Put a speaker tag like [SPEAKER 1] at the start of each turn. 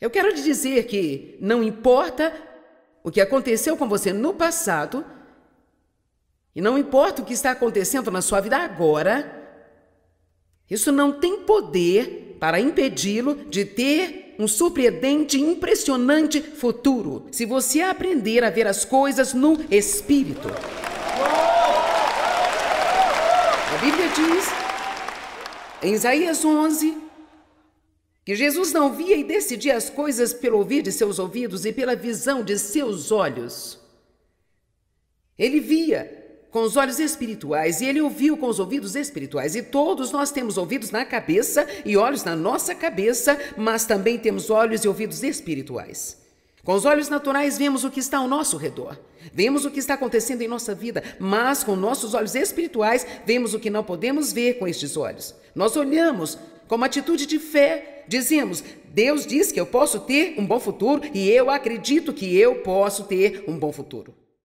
[SPEAKER 1] Eu quero te dizer que não importa o que aconteceu com você no passado, e não importa o que está acontecendo na sua vida agora, isso não tem poder para impedi-lo de ter um surpreendente e impressionante futuro, se você aprender a ver as coisas no espírito. A Bíblia diz, em Isaías 11, e Jesus não via e decidia as coisas pelo ouvir de seus ouvidos e pela visão de seus olhos. Ele via com os olhos espirituais e ele ouviu com os ouvidos espirituais. E todos nós temos ouvidos na cabeça e olhos na nossa cabeça, mas também temos olhos e ouvidos espirituais. Com os olhos naturais vemos o que está ao nosso redor, vemos o que está acontecendo em nossa vida, mas com nossos olhos espirituais vemos o que não podemos ver com estes olhos. Nós olhamos com uma atitude de fé dizemos Deus diz que eu posso ter um bom futuro e eu acredito que eu posso ter um bom futuro.